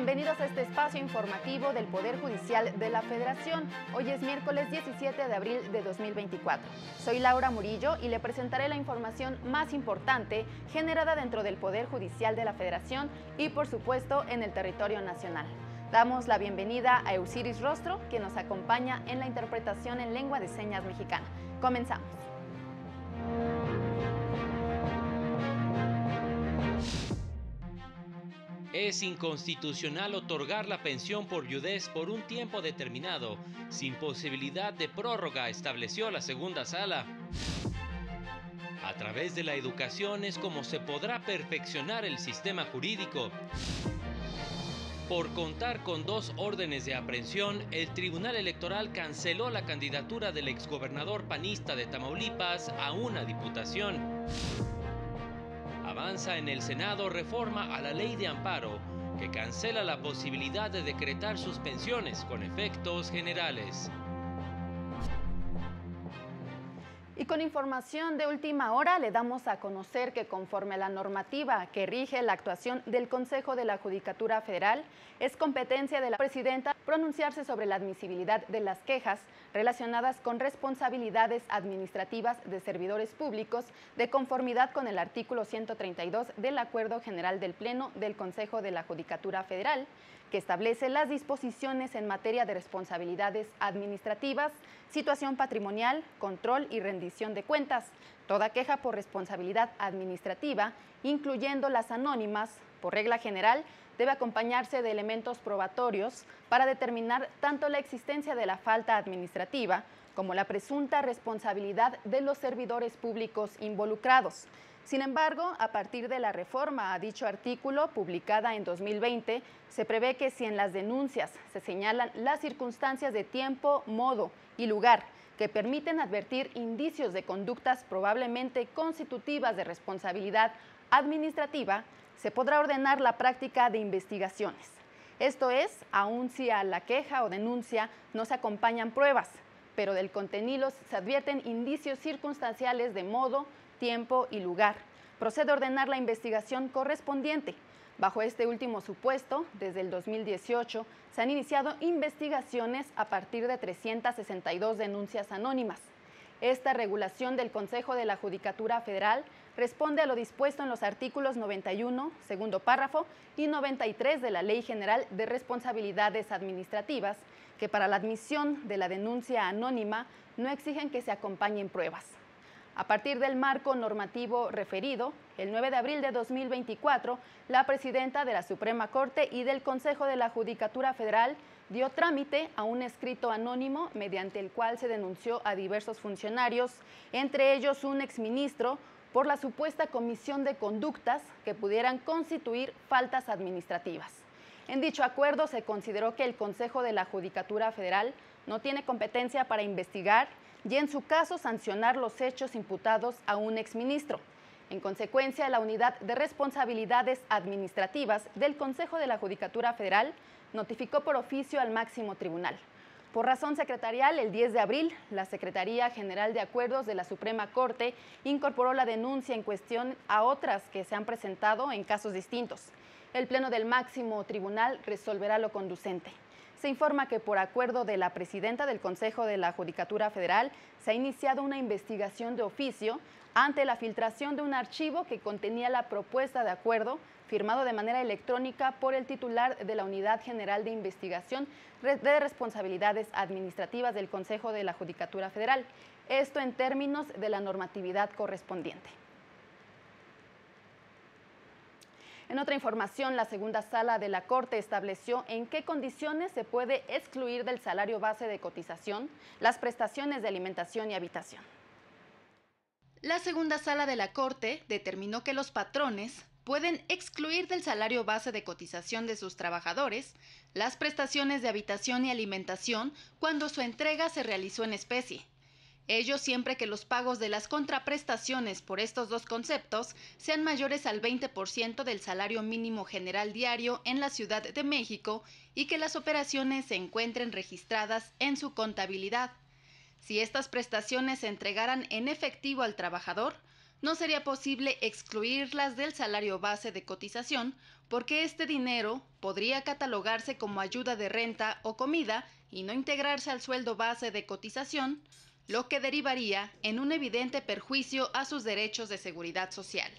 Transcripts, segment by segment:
Bienvenidos a este espacio informativo del Poder Judicial de la Federación. Hoy es miércoles 17 de abril de 2024. Soy Laura Murillo y le presentaré la información más importante generada dentro del Poder Judicial de la Federación y por supuesto en el territorio nacional. Damos la bienvenida a Eusiris Rostro, que nos acompaña en la interpretación en lengua de señas mexicana. Comenzamos. Es inconstitucional otorgar la pensión por viudez por un tiempo determinado, sin posibilidad de prórroga, estableció la segunda sala. A través de la educación es como se podrá perfeccionar el sistema jurídico. Por contar con dos órdenes de aprehensión, el Tribunal Electoral canceló la candidatura del exgobernador panista de Tamaulipas a una diputación avanza en el Senado reforma a la ley de amparo que cancela la posibilidad de decretar suspensiones con efectos generales. Y con información de última hora le damos a conocer que conforme a la normativa que rige la actuación del Consejo de la Judicatura Federal, es competencia de la presidenta pronunciarse sobre la admisibilidad de las quejas relacionadas con responsabilidades administrativas de servidores públicos de conformidad con el artículo 132 del Acuerdo General del Pleno del Consejo de la Judicatura Federal, que establece las disposiciones en materia de responsabilidades administrativas, situación patrimonial, control y rendición de cuentas, toda queja por responsabilidad administrativa, incluyendo las anónimas, por regla general, debe acompañarse de elementos probatorios para determinar tanto la existencia de la falta administrativa como la presunta responsabilidad de los servidores públicos involucrados. Sin embargo, a partir de la reforma a dicho artículo, publicada en 2020, se prevé que si en las denuncias se señalan las circunstancias de tiempo, modo y lugar que permiten advertir indicios de conductas probablemente constitutivas de responsabilidad administrativa, se podrá ordenar la práctica de investigaciones. Esto es, aun si a la queja o denuncia no se acompañan pruebas, pero del contenido se advierten indicios circunstanciales de modo, tiempo y lugar. Procede ordenar la investigación correspondiente. Bajo este último supuesto, desde el 2018, se han iniciado investigaciones a partir de 362 denuncias anónimas. Esta regulación del Consejo de la Judicatura Federal responde a lo dispuesto en los artículos 91, segundo párrafo, y 93 de la Ley General de Responsabilidades Administrativas, que para la admisión de la denuncia anónima no exigen que se acompañen pruebas. A partir del marco normativo referido, el 9 de abril de 2024, la presidenta de la Suprema Corte y del Consejo de la Judicatura Federal dio trámite a un escrito anónimo mediante el cual se denunció a diversos funcionarios, entre ellos un exministro, por la supuesta comisión de conductas que pudieran constituir faltas administrativas. En dicho acuerdo se consideró que el Consejo de la Judicatura Federal no tiene competencia para investigar y en su caso sancionar los hechos imputados a un exministro. En consecuencia, la Unidad de Responsabilidades Administrativas del Consejo de la Judicatura Federal notificó por oficio al máximo tribunal. Por razón secretarial, el 10 de abril, la Secretaría General de Acuerdos de la Suprema Corte incorporó la denuncia en cuestión a otras que se han presentado en casos distintos. El Pleno del Máximo Tribunal resolverá lo conducente. Se informa que por acuerdo de la presidenta del Consejo de la Judicatura Federal se ha iniciado una investigación de oficio ante la filtración de un archivo que contenía la propuesta de acuerdo firmado de manera electrónica por el titular de la Unidad General de Investigación de Responsabilidades Administrativas del Consejo de la Judicatura Federal, esto en términos de la normatividad correspondiente. En otra información, la segunda sala de la Corte estableció en qué condiciones se puede excluir del salario base de cotización las prestaciones de alimentación y habitación. La segunda sala de la Corte determinó que los patrones pueden excluir del salario base de cotización de sus trabajadores las prestaciones de habitación y alimentación cuando su entrega se realizó en especie. Ello siempre que los pagos de las contraprestaciones por estos dos conceptos sean mayores al 20% del salario mínimo general diario en la Ciudad de México y que las operaciones se encuentren registradas en su contabilidad. Si estas prestaciones se entregaran en efectivo al trabajador, no sería posible excluirlas del salario base de cotización porque este dinero podría catalogarse como ayuda de renta o comida y no integrarse al sueldo base de cotización, lo que derivaría en un evidente perjuicio a sus derechos de seguridad social.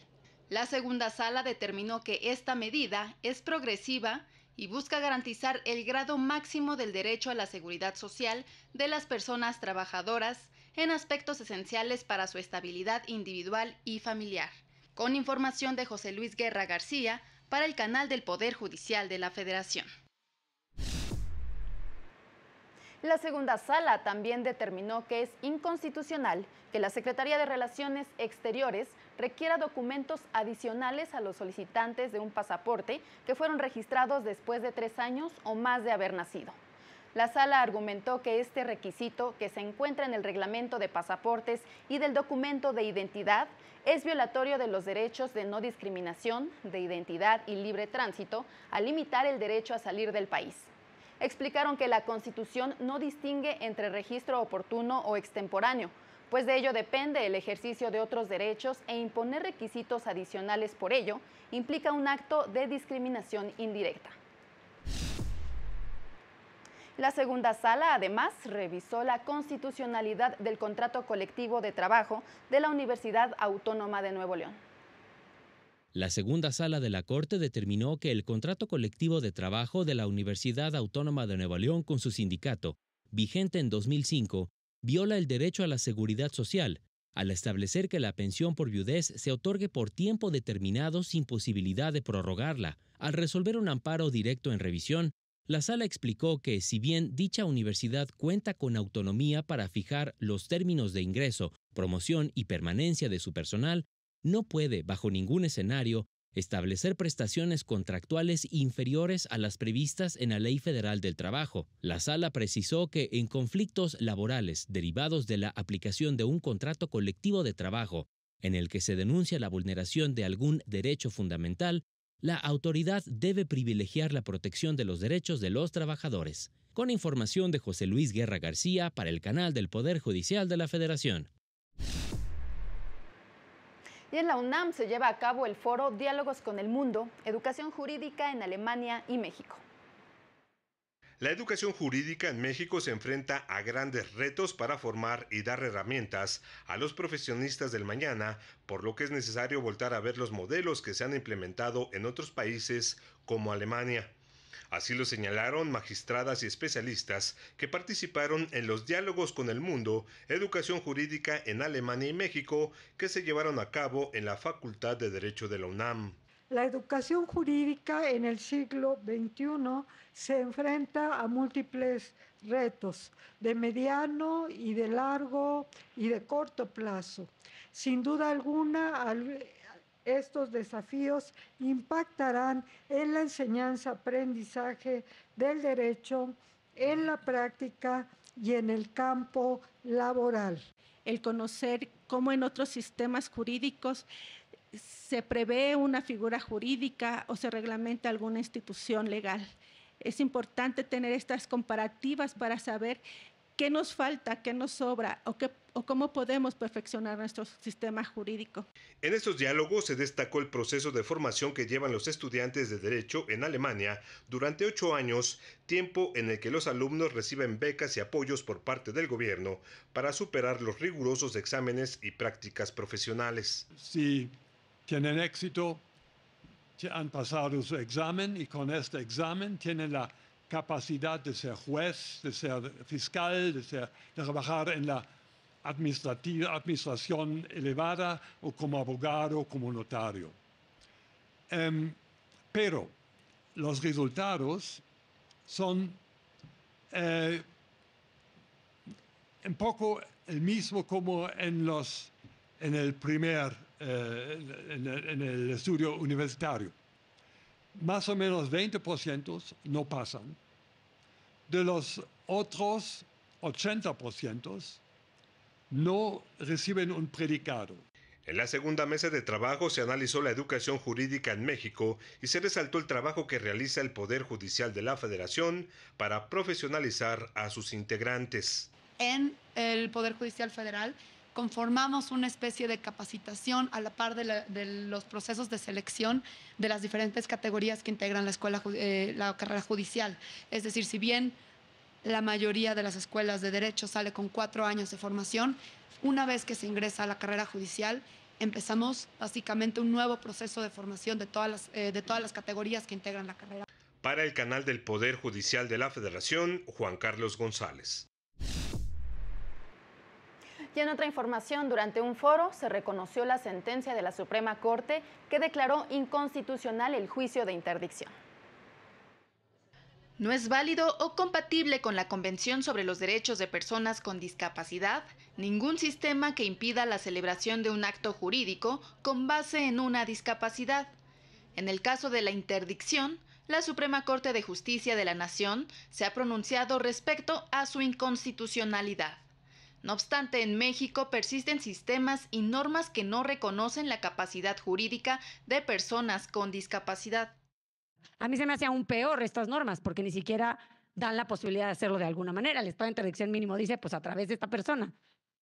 La segunda sala determinó que esta medida es progresiva y busca garantizar el grado máximo del derecho a la seguridad social de las personas trabajadoras en aspectos esenciales para su estabilidad individual y familiar. Con información de José Luis Guerra García para el canal del Poder Judicial de la Federación. La segunda sala también determinó que es inconstitucional que la Secretaría de Relaciones Exteriores requiera documentos adicionales a los solicitantes de un pasaporte que fueron registrados después de tres años o más de haber nacido. La sala argumentó que este requisito, que se encuentra en el reglamento de pasaportes y del documento de identidad, es violatorio de los derechos de no discriminación, de identidad y libre tránsito, al limitar el derecho a salir del país. Explicaron que la Constitución no distingue entre registro oportuno o extemporáneo, pues de ello depende el ejercicio de otros derechos e imponer requisitos adicionales por ello implica un acto de discriminación indirecta. La segunda sala, además, revisó la constitucionalidad del contrato colectivo de trabajo de la Universidad Autónoma de Nuevo León. La segunda sala de la Corte determinó que el contrato colectivo de trabajo de la Universidad Autónoma de Nuevo León con su sindicato, vigente en 2005, viola el derecho a la seguridad social, al establecer que la pensión por viudez se otorgue por tiempo determinado sin posibilidad de prorrogarla, al resolver un amparo directo en revisión, la sala explicó que si bien dicha universidad cuenta con autonomía para fijar los términos de ingreso, promoción y permanencia de su personal, no puede, bajo ningún escenario, establecer prestaciones contractuales inferiores a las previstas en la Ley Federal del Trabajo. La sala precisó que en conflictos laborales derivados de la aplicación de un contrato colectivo de trabajo, en el que se denuncia la vulneración de algún derecho fundamental, la autoridad debe privilegiar la protección de los derechos de los trabajadores. Con información de José Luis Guerra García para el canal del Poder Judicial de la Federación. Y en la UNAM se lleva a cabo el foro Diálogos con el Mundo, Educación Jurídica en Alemania y México. La educación jurídica en México se enfrenta a grandes retos para formar y dar herramientas a los profesionistas del mañana, por lo que es necesario voltar a ver los modelos que se han implementado en otros países como Alemania. Así lo señalaron magistradas y especialistas que participaron en los diálogos con el mundo Educación Jurídica en Alemania y México que se llevaron a cabo en la Facultad de Derecho de la UNAM. La educación jurídica en el siglo XXI se enfrenta a múltiples retos de mediano y de largo y de corto plazo. Sin duda alguna, estos desafíos impactarán en la enseñanza-aprendizaje del derecho, en la práctica y en el campo laboral. El conocer cómo en otros sistemas jurídicos se prevé una figura jurídica o se reglamenta alguna institución legal. Es importante tener estas comparativas para saber qué nos falta, qué nos sobra o, qué, o cómo podemos perfeccionar nuestro sistema jurídico. En estos diálogos se destacó el proceso de formación que llevan los estudiantes de Derecho en Alemania durante ocho años, tiempo en el que los alumnos reciben becas y apoyos por parte del gobierno para superar los rigurosos exámenes y prácticas profesionales. Si tienen éxito, han pasado su examen y con este examen tienen la capacidad de ser juez, de ser fiscal, de, trabajar en la administración elevada o como abogado, como notario. Em, pero los resultados son eh, un poco el mismo como en, los, en el primer, eh, en el estudio universitario más o menos 20% no pasan. De los otros 80% no reciben un predicado. En la segunda mesa de trabajo se analizó la educación jurídica en México y se resaltó el trabajo que realiza el Poder Judicial de la Federación para profesionalizar a sus integrantes. En el Poder Judicial Federal conformamos una especie de capacitación a la par de, los procesos de selección de las diferentes categorías que integran la escuela, eh, la carrera judicial. Es decir, si bien la mayoría de las escuelas de derecho sale con cuatro años de formación, una vez que se ingresa a la carrera judicial, empezamos básicamente un nuevo proceso de formación de todas las, eh, de todas las categorías que integran la carrera. Para el canal del Poder Judicial de la Federación, Juan Carlos González. Y en otra información, durante un foro se reconoció la sentencia de la Suprema Corte que declaró inconstitucional el juicio de interdicción. No es válido o compatible con la Convención sobre los Derechos de Personas con Discapacidad ningún sistema que impida la celebración de un acto jurídico con base en una discapacidad. En el caso de la interdicción, la Suprema Corte de Justicia de la Nación se ha pronunciado respecto a su inconstitucionalidad. No obstante, en México persisten sistemas y normas que no reconocen la capacidad jurídica de personas con discapacidad. A mí se me hace aún peor estas normas porque ni siquiera dan la posibilidad de hacerlo de alguna manera. El estado de interdicción mínimo dice, pues a través de esta persona.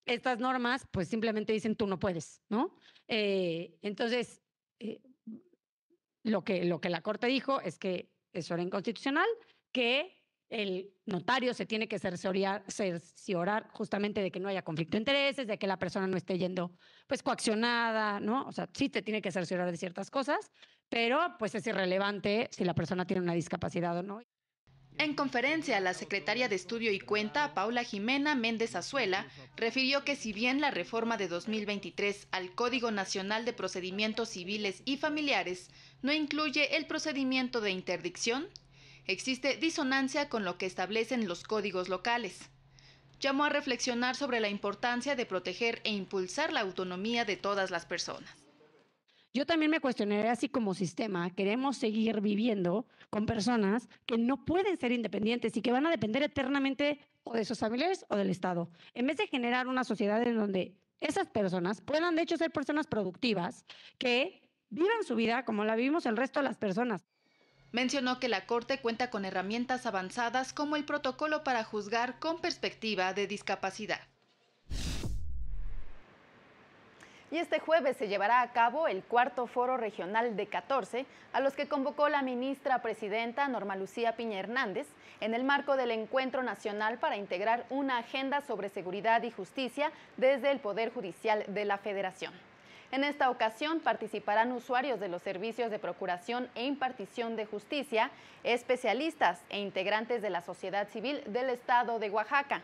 Estas normas, pues simplemente dicen, tú no puedes, ¿no? Eh, entonces, eh, lo, que, lo que la Corte dijo es que eso era inconstitucional, que el notario se tiene que cerciorar, justamente de que no haya conflicto de intereses, de que la persona no esté yendo pues coaccionada, ¿no? O sea, sí te tiene que cerciorar de ciertas cosas, pero pues es irrelevante si la persona tiene una discapacidad o no. En conferencia, la secretaria de Estudio y Cuenta, Paula Jimena Méndez Azuela, refirió que si bien la reforma de 2023 al Código Nacional de Procedimientos Civiles y Familiares no incluye el procedimiento de interdicción, existe disonancia con lo que establecen los códigos locales. Llamó a reflexionar sobre la importancia de proteger e impulsar la autonomía de todas las personas. Yo también me cuestionaré así como sistema, queremos seguir viviendo con personas que no pueden ser independientes y que van a depender eternamente o de sus familiares o del Estado, en vez de generar una sociedad en donde esas personas puedan de hecho ser personas productivas que vivan su vida como la vivimos el resto de las personas. Mencionó que la Corte cuenta con herramientas avanzadas como el protocolo para juzgar con perspectiva de discapacidad. Y este jueves se llevará a cabo el cuarto foro regional de 14, a los que convocó la ministra presidenta Norma Lucía Piña Hernández, en el marco del Encuentro Nacional para integrar una agenda sobre seguridad y justicia desde el Poder Judicial de la Federación. En esta ocasión participarán usuarios de los servicios de procuración e impartición de justicia, especialistas e integrantes de la sociedad civil del Estado de Oaxaca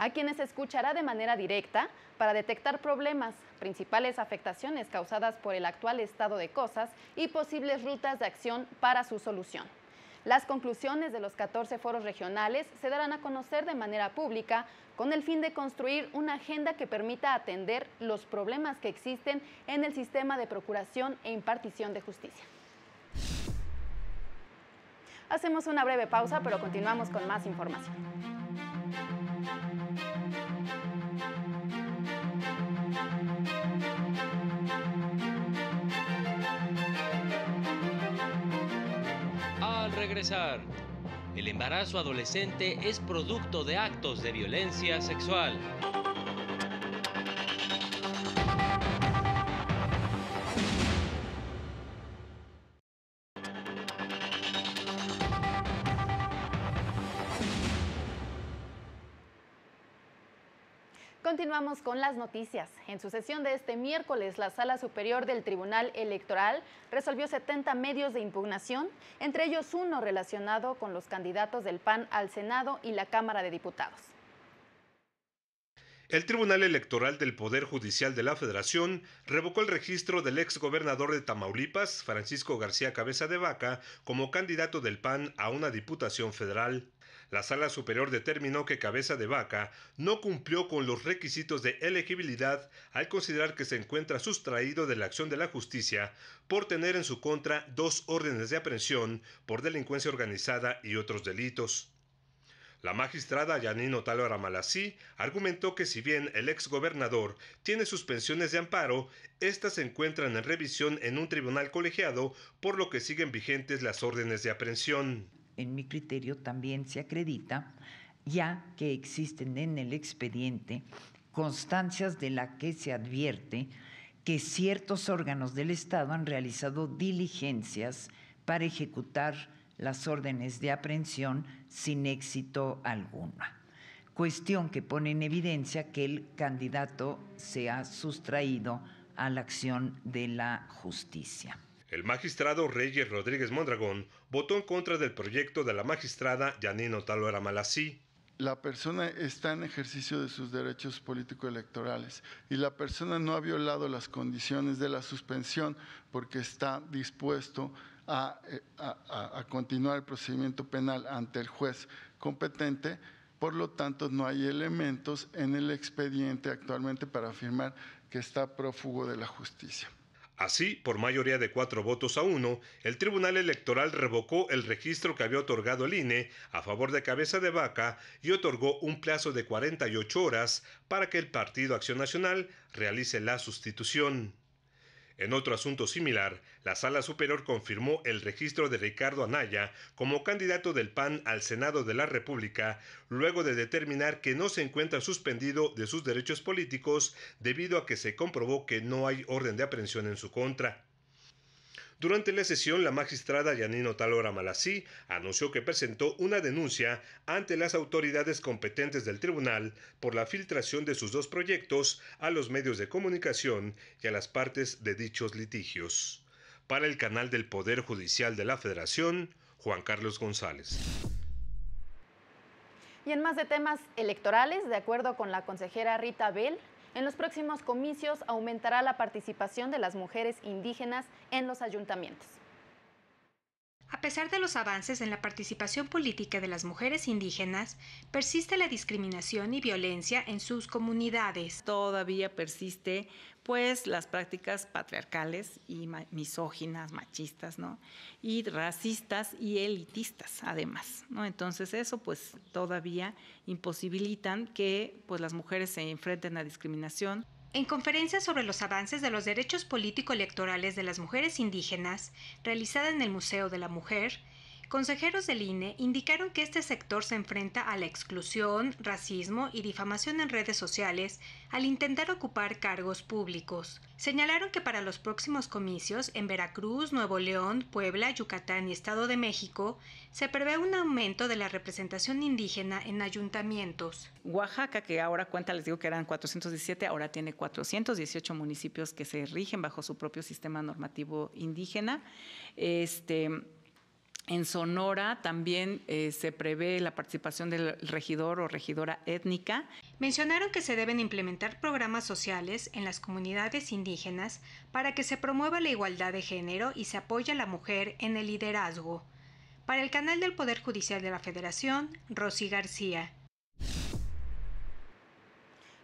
a quienes escuchará de manera directa para detectar problemas, principales afectaciones causadas por el actual estado de cosas y posibles rutas de acción para su solución. Las conclusiones de los 14 foros regionales se darán a conocer de manera pública con el fin de construir una agenda que permita atender los problemas que existen en el sistema de procuración e impartición de justicia. Hacemos una breve pausa, pero continuamos con más información. El embarazo adolescente es producto de actos de violencia sexual. vamos con las noticias. En su sesión de este miércoles, la Sala Superior del Tribunal Electoral resolvió 70 medios de impugnación, entre ellos uno relacionado con los candidatos del PAN al Senado y la Cámara de Diputados. El Tribunal Electoral del Poder Judicial de la Federación revocó el registro del ex gobernador de Tamaulipas, Francisco García Cabeza de Vaca, como candidato del PAN a una diputación federal. La sala superior determinó que Cabeza de Vaca no cumplió con los requisitos de elegibilidad al considerar que se encuentra sustraído de la acción de la justicia por tener en su contra dos órdenes de aprehensión por delincuencia organizada y otros delitos. La magistrada Yanino Talo Malasí argumentó que si bien el exgobernador tiene suspensiones de amparo, éstas se encuentran en revisión en un tribunal colegiado, por lo que siguen vigentes las órdenes de aprehensión en mi criterio, también se acredita, ya que existen en el expediente constancias de la que se advierte que ciertos órganos del Estado han realizado diligencias para ejecutar las órdenes de aprehensión sin éxito alguno, Cuestión que pone en evidencia que el candidato se ha sustraído a la acción de la justicia. El magistrado Reyes Rodríguez Mondragón votó en contra del proyecto de la magistrada Janine Otalora Malasí. La persona está en ejercicio de sus derechos político-electorales y la persona no ha violado las condiciones de la suspensión porque está dispuesto eh, a continuar el procedimiento penal ante el juez competente. Por lo tanto, no hay elementos en el expediente actualmente para afirmar que está prófugo de la justicia. Así, por mayoría de cuatro votos a uno, el Tribunal Electoral revocó el registro que había otorgado el INE a favor de Cabeza de Vaca y otorgó un plazo de 48 horas para que el Partido Acción Nacional realice la sustitución. En otro asunto similar, la Sala Superior confirmó el registro de Ricardo Anaya como candidato del PAN al Senado de la República, luego de determinar que no se encuentra suspendido de sus derechos políticos debido a que se comprobó que no hay orden de aprehensión en su contra. Durante la sesión, la magistrada Yanino Talora Malasí anunció que presentó una denuncia ante las autoridades competentes del tribunal por la filtración de sus dos proyectos a los medios de comunicación y a las partes de dichos litigios. Para el canal del Poder Judicial de la Federación, Juan Carlos González. Y en más de temas electorales, de acuerdo con la consejera Rita Bell, en los próximos comicios aumentará la participación de las mujeres indígenas en los ayuntamientos. A pesar de los avances en la participación política de las mujeres indígenas, persiste la discriminación y violencia en sus comunidades. Todavía persiste pues las prácticas patriarcales y misóginas, machistas, ¿no? Y racistas y elitistas además, ¿no? Entonces eso pues todavía imposibilitan que pues las mujeres se enfrenten a discriminación. En conferencia sobre los avances de los derechos político-electorales de las mujeres indígenas, realizada en el Museo de la Mujer, Consejeros del INE indicaron que este sector se enfrenta a la exclusión, racismo y difamación en redes sociales al intentar ocupar cargos públicos. Señalaron que para los próximos comicios en Veracruz, Nuevo León, Puebla, Yucatán y Estado de México se prevé un aumento de la representación indígena en ayuntamientos. Oaxaca, que ahora cuenta, les digo que eran 417, ahora tiene 418 municipios que se rigen bajo su propio sistema normativo indígena. Este, en Sonora también eh, se prevé la participación del regidor o regidora étnica. Mencionaron que se deben implementar programas sociales en las comunidades indígenas para que se promueva la igualdad de género y se apoye a la mujer en el liderazgo. Para el canal del Poder Judicial de la Federación, Rosy García.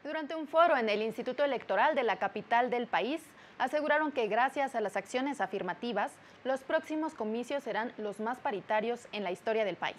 Durante un foro en el Instituto Electoral de la capital del país, aseguraron que gracias a las acciones afirmativas, los próximos comicios serán los más paritarios en la historia del país.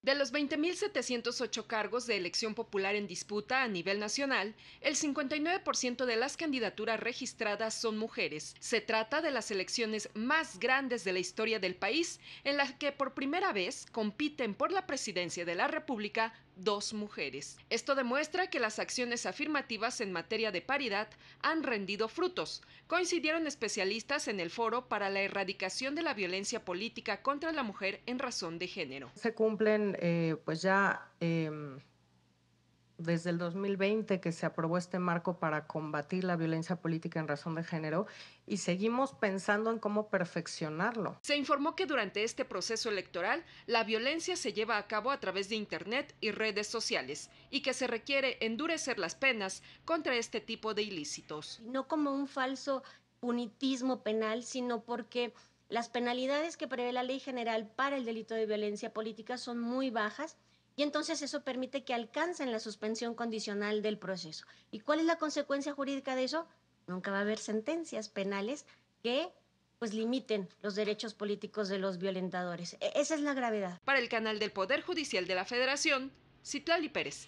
De los 20.708 cargos de elección popular en disputa a nivel nacional, el 59% de las candidaturas registradas son mujeres. Se trata de las elecciones más grandes de la historia del país, en las que por primera vez compiten por la presidencia de la República dos mujeres. Esto demuestra que las acciones afirmativas en materia de paridad han rendido frutos. Coincidieron especialistas en el foro para la erradicación de la violencia política contra la mujer en razón de género. Se cumplen eh, pues ya em, desde el 2020 que se aprobó este marco para combatir la violencia política en razón de género y seguimos pensando en cómo perfeccionarlo. Se informó que durante este proceso electoral la violencia se lleva a cabo a través de Internet y redes sociales y que se requiere endurecer las penas contra este tipo de ilícitos. No como un falso punitismo penal, sino porque las penalidades que prevé la ley general para el delito de violencia política son muy bajas y entonces eso permite que alcancen la suspensión condicional del proceso. ¿Y cuál es la consecuencia jurídica de eso? Nunca va a haber sentencias penales que pues limiten los derechos políticos de los violentadores. E, esa es la gravedad. Para el canal del Poder Judicial de la Federación, Citlali Pérez.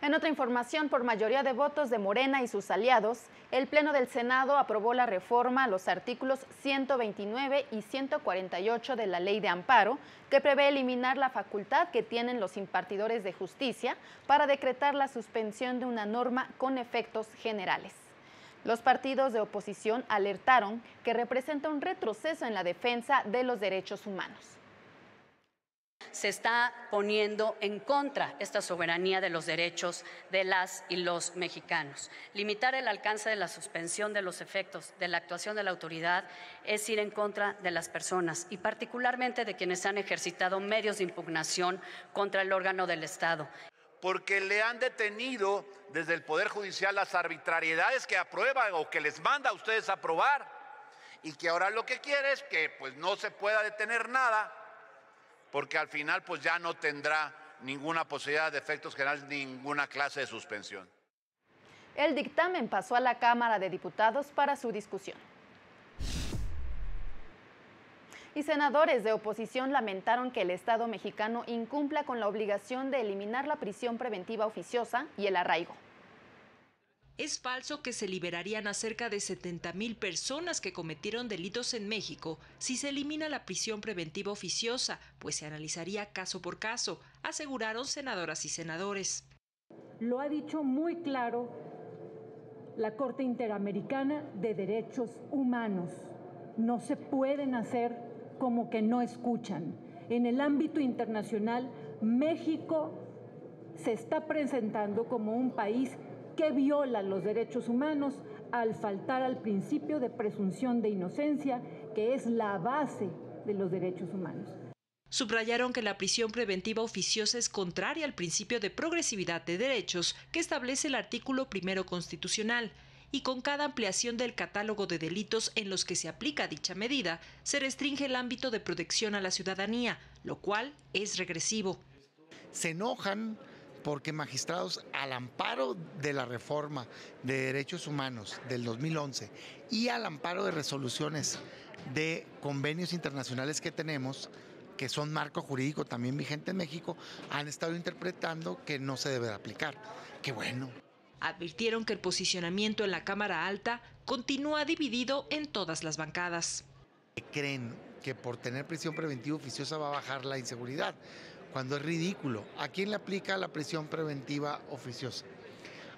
En otra información, por mayoría de votos de Morena y sus aliados, el Pleno del Senado aprobó la reforma a los artículos 129 y 148 de la Ley de Amparo, que prevé eliminar la facultad que tienen los impartidores de justicia para decretar la suspensión de una norma con efectos generales. Los partidos de oposición alertaron que representa un retroceso en la defensa de los derechos humanos se está poniendo en contra esta soberanía de los derechos de las y los mexicanos. Limitar el alcance de la suspensión de los efectos de la actuación de la autoridad es ir en contra de las personas y particularmente de quienes han ejercitado medios de impugnación contra el órgano del Estado. Porque le han detenido desde el Poder Judicial las arbitrariedades que aprueban o que les manda a ustedes aprobar y que ahora lo que quiere es que pues no se pueda detener nada porque al final pues ya no tendrá ninguna posibilidad de efectos generales, ninguna clase de suspensión. El dictamen pasó a la Cámara de Diputados para su discusión. Y senadores de oposición lamentaron que el Estado mexicano incumpla con la obligación de eliminar la prisión preventiva oficiosa y el arraigo es falso que se liberarían a cerca de mil personas que cometieron delitos en México si se elimina la prisión preventiva oficiosa, pues se analizaría caso por caso, aseguraron senadoras y senadores. Lo ha dicho muy claro la Corte Interamericana de Derechos Humanos. No se pueden hacer como que no escuchan. En el ámbito internacional, México se está presentando como un país que violan los derechos humanos al faltar al principio de presunción de inocencia, que es la base de los derechos humanos. Subrayaron que la prisión preventiva oficiosa es contraria al principio de progresividad de derechos que establece el artículo primero constitucional y con cada ampliación del catálogo de delitos en los que se aplica dicha medida, se restringe el ámbito de protección a la ciudadanía, lo cual es regresivo. Se enojan porque magistrados al amparo de la reforma de derechos humanos del 2011 y al amparo de resoluciones de convenios internacionales que tenemos, que son marco jurídico también vigente en México, han estado interpretando que no se debe aplicar. Qué bueno. Advirtieron que el posicionamiento en la Cámara Alta continúa dividido en todas las bancadas. Creen que por tener prisión preventiva oficiosa va a bajar la inseguridad cuando es ridículo. ¿A quién le aplica la prisión preventiva oficiosa?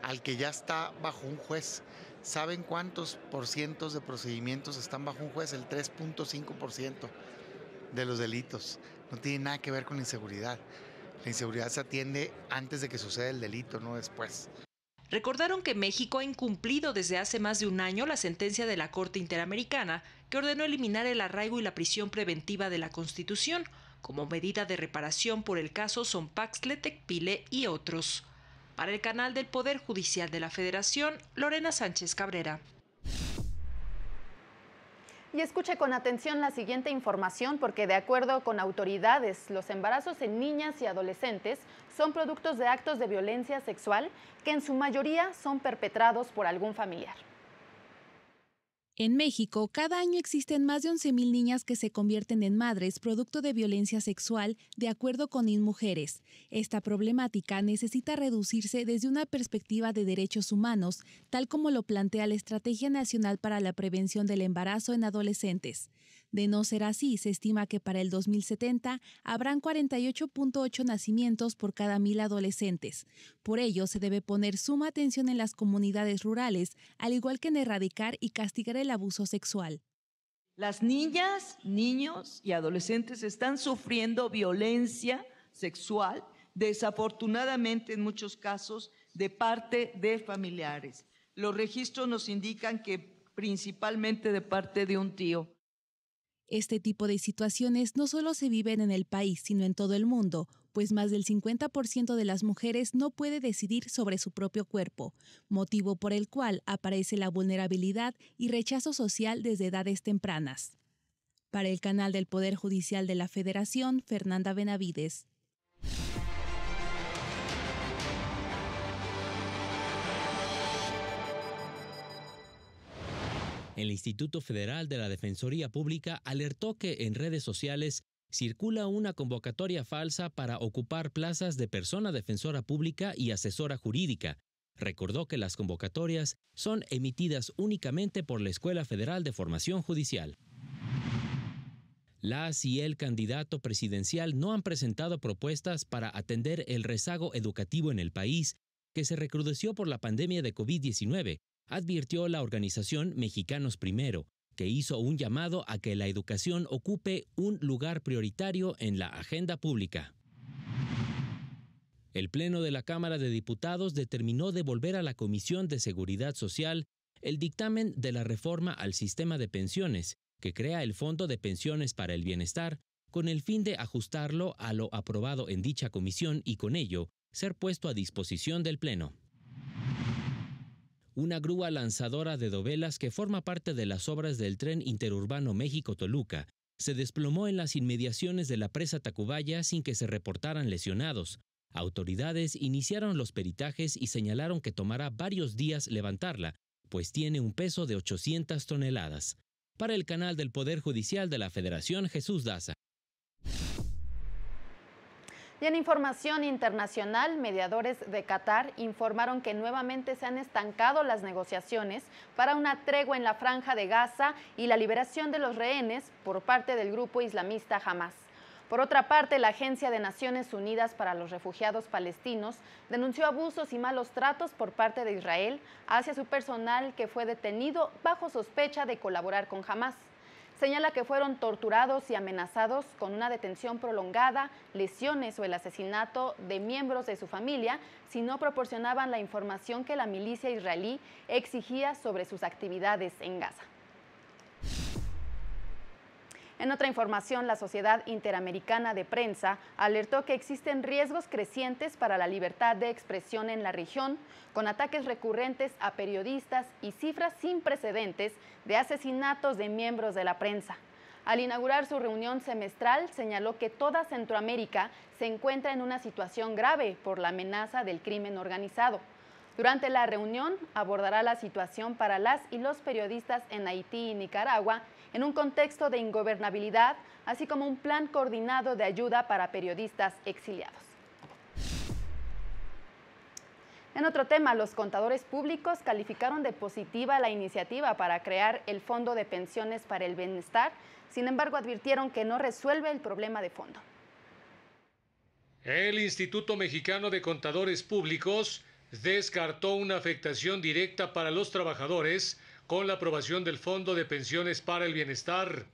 Al que ya está bajo un juez. ¿Saben cuántos por cientos de procedimientos están bajo un juez? El 3.5% de los delitos. No tiene nada que ver con la inseguridad. La inseguridad se atiende antes de que suceda el delito, no después. Recordaron que México ha incumplido desde hace más de un año la sentencia de la Corte Interamericana que ordenó eliminar el arraigo y la prisión preventiva de la Constitución como medida de reparación por el caso son Paxletec, Pile y otros. Para el canal del Poder Judicial de la Federación, Lorena Sánchez Cabrera. Y escuche con atención la siguiente información porque de acuerdo con autoridades, los embarazos en niñas y adolescentes son productos de actos de violencia sexual que en su mayoría son perpetrados por algún familiar. En México, cada año existen más de 11.000 niñas que se convierten en madres producto de violencia sexual, de acuerdo con InMujeres. Esta problemática necesita reducirse desde una perspectiva de derechos humanos, tal como lo plantea la Estrategia Nacional para la Prevención del Embarazo en Adolescentes. De no ser así, se estima que para el 2070 habrán 48.8 nacimientos por cada mil adolescentes. Por ello, se debe poner suma atención en las comunidades rurales, al igual que en erradicar y castigar el abuso sexual. Las niñas, niños y adolescentes están sufriendo violencia sexual, desafortunadamente en muchos casos, de parte de familiares. Los registros nos indican que principalmente de parte de un tío. Este tipo de situaciones no solo se viven en el país, sino en todo el mundo, pues más del 50% de las mujeres no puede decidir sobre su propio cuerpo, motivo por el cual aparece la vulnerabilidad y rechazo social desde edades tempranas. Para el canal del Poder Judicial de la Federación, Fernanda Benavides. El Instituto Federal de la Defensoría Pública alertó que en redes sociales circula una convocatoria falsa para ocupar plazas de persona defensora pública y asesora jurídica. Recordó que las convocatorias son emitidas únicamente por la Escuela Federal de Formación Judicial. Las y el candidato presidencial no han presentado propuestas para atender el rezago educativo en el país, que se recrudeció por la pandemia de COVID-19, advirtió la organización Mexicanos Primero, que hizo un llamado a que la educación ocupe un lugar prioritario en la agenda pública. El Pleno de la Cámara de Diputados determinó devolver a la Comisión de Seguridad Social el dictamen de la reforma al sistema de pensiones, que crea el Fondo de Pensiones para el Bienestar, con el fin de ajustarlo a lo aprobado en dicha comisión y con ello ser puesto a disposición del Pleno una grúa lanzadora de dovelas que forma parte de las obras del tren interurbano México-Toluca, se desplomó en las inmediaciones de la presa Tacubaya sin que se reportaran lesionados. Autoridades iniciaron los peritajes y señalaron que tomará varios días levantarla, pues tiene un peso de 800 toneladas. Para el canal del Poder Judicial de la Federación, Jesús Daza. Y en información internacional, mediadores de Qatar informaron que nuevamente se han estancado las negociaciones para una tregua en la franja de Gaza y la liberación de los rehenes por parte del grupo islamista Hamas. Por otra parte, la Agencia de Naciones Unidas para los Refugiados Palestinos denunció abusos y malos tratos por parte de Israel hacia su personal que fue detenido bajo sospecha de colaborar con Hamas señala que fueron torturados y amenazados con una detención prolongada, lesiones o el asesinato de miembros de su familia si no proporcionaban la información que la milicia israelí exigía sobre sus actividades en Gaza. En otra información, la Sociedad Interamericana de Prensa alertó que existen riesgos crecientes para la libertad de expresión en la región, con ataques recurrentes a periodistas y cifras sin precedentes de asesinatos de miembros de la prensa. Al inaugurar su reunión semestral, señaló que toda Centroamérica se encuentra en una situación grave por la amenaza del crimen organizado. Durante la reunión abordará la situación para las y los periodistas en Haití y Nicaragua en un contexto de ingobernabilidad, así como un plan coordinado de ayuda para periodistas exiliados. En otro tema, los contadores públicos calificaron de positiva la iniciativa para crear el Fondo de Pensiones para el Bienestar, sin embargo advirtieron que no resuelve el problema de fondo. El Instituto Mexicano de Contadores Públicos descartó una afectación directa para los trabajadores con la aprobación del Fondo de Pensiones para el Bienestar.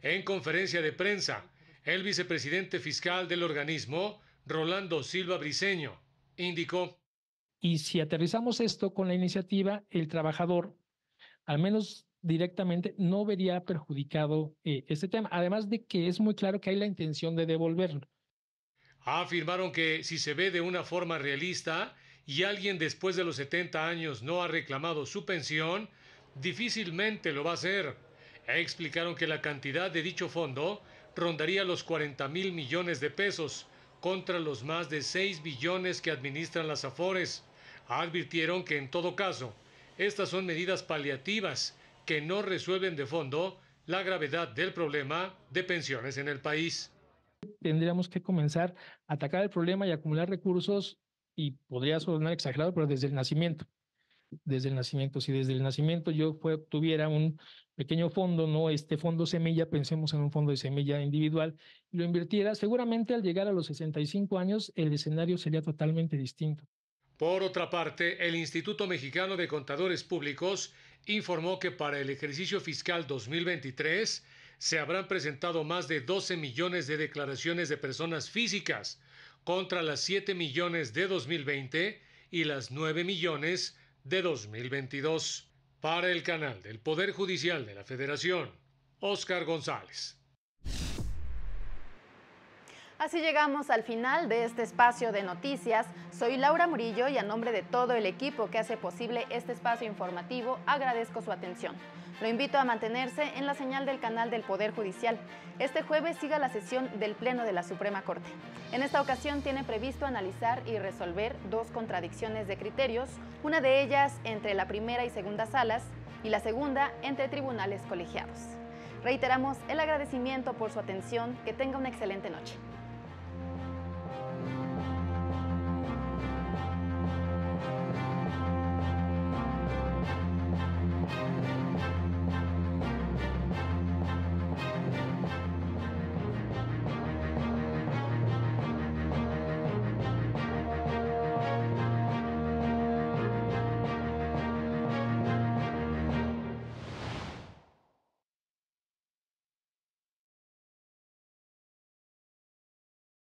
En conferencia de prensa, el vicepresidente fiscal del organismo, Rolando Silva Briceño, indicó. Y si aterrizamos esto con la iniciativa, el trabajador, al menos directamente, no vería perjudicado eh, este tema, además de que es muy claro que hay la intención de devolverlo. Afirmaron que si se ve de una forma realista y alguien después de los 70 años no ha reclamado su pensión, difícilmente lo va a hacer. Explicaron que la cantidad de dicho fondo rondaría los 40 mil millones de pesos contra los más de 6 billones que administran las AFORES. Advirtieron que en todo caso, estas son medidas paliativas que no resuelven de fondo la gravedad del problema de pensiones en el país. Tendríamos que comenzar a atacar el problema y acumular recursos y podría sonar exagerado, pero desde el nacimiento desde el nacimiento. Si desde el nacimiento yo tuviera un pequeño fondo, no este fondo semilla, pensemos en un fondo de semilla individual, y lo invirtiera, seguramente al llegar a los 65 años el escenario sería totalmente distinto. Por otra parte, el Instituto Mexicano de Contadores Públicos informó que para el ejercicio fiscal 2023 se habrán presentado más de 12 millones de declaraciones de personas físicas contra las 7 millones de 2020 y las 9 millones de 2022. Para el canal del Poder Judicial de la Federación, Oscar González. Así llegamos al final de este espacio de noticias. Soy Laura Murillo y a nombre de todo el equipo que hace posible este espacio informativo agradezco su atención. Lo invito a mantenerse en la señal del canal del Poder Judicial. Este jueves siga la sesión del Pleno de la Suprema Corte. En esta ocasión tiene previsto analizar y resolver dos contradicciones de criterios, una de ellas entre la primera y segunda salas y la segunda entre tribunales colegiados. Reiteramos el agradecimiento por su atención, que tenga una excelente noche. thank you